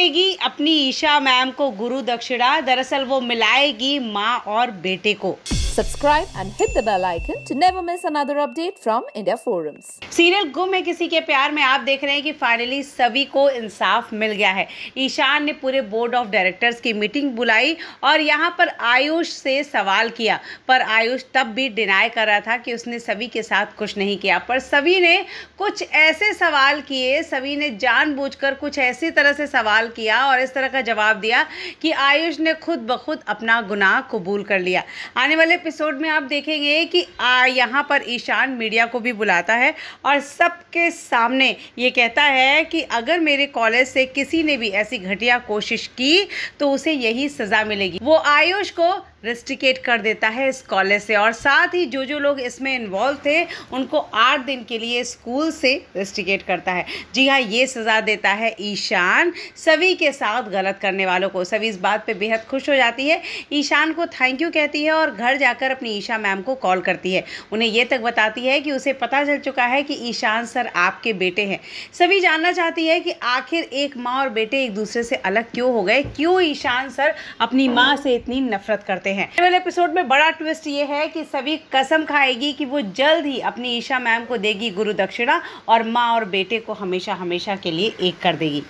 देगी अपनी ईशा मैम को गुरु दक्षिणा दरअसल वो मिलाएगी माँ और बेटे को subscribe and hit the bell icon to never miss another update from India forums serial गुम है किसी के प्यार में आप देख रहे हैं कि फाइनली सभी को इंसाफ मिल गया है ईशान ने पूरे बोर्ड ऑफ डायरेक्टर्स की मीटिंग बुलाई और यहां पर आयुष से सवाल किया पर आयुष तब भी डिनाई कर रहा था कि उसने सभी के साथ कुछ नहीं किया पर सभी ने कुछ ऐसे सवाल किए सभी ने जानबूझकर कुछ ऐसी तरह से सवाल किया और इस तरह का जवाब दिया कि आयुष ने खुद ब खुद अपना गुनाह कबूल कर लिया आने वाले एपिसोड में आप देखेंगे कि आ यहाँ पर ईशान मीडिया को भी बुलाता है और सबके सामने ये कहता है कि अगर मेरे कॉलेज से किसी ने भी ऐसी घटिया कोशिश की तो उसे यही सज़ा मिलेगी वो आयुष को रिस्टिकेट कर देता है इस कॉलेज से और साथ ही जो जो लोग इसमें इन्वॉल्व थे उनको आठ दिन के लिए स्कूल से रिस्टिकेट करता है जी हाँ ये सज़ा देता है ईशान सभी के साथ गलत करने वालों को सभी इस बात पे बेहद खुश हो जाती है ईशान को थैंक यू कहती है और घर जा जाकर अपनी ईशा मैम को कॉल करती है उन्हें ये तक बताती है कि उसे पता चल चुका है कि ईशान सर आपके बेटे हैं सभी जानना चाहती है कि आखिर एक माँ और बेटे एक दूसरे से अलग क्यों हो गए क्यों ईशान सर अपनी माँ से इतनी नफरत करते हैं पहले एपिसोड में बड़ा ट्विस्ट ये है कि सभी कसम खाएगी कि वो जल्द ही अपनी ईशा मैम को देगी गुरु दक्षिणा और माँ और बेटे को हमेशा हमेशा के लिए एक कर देगी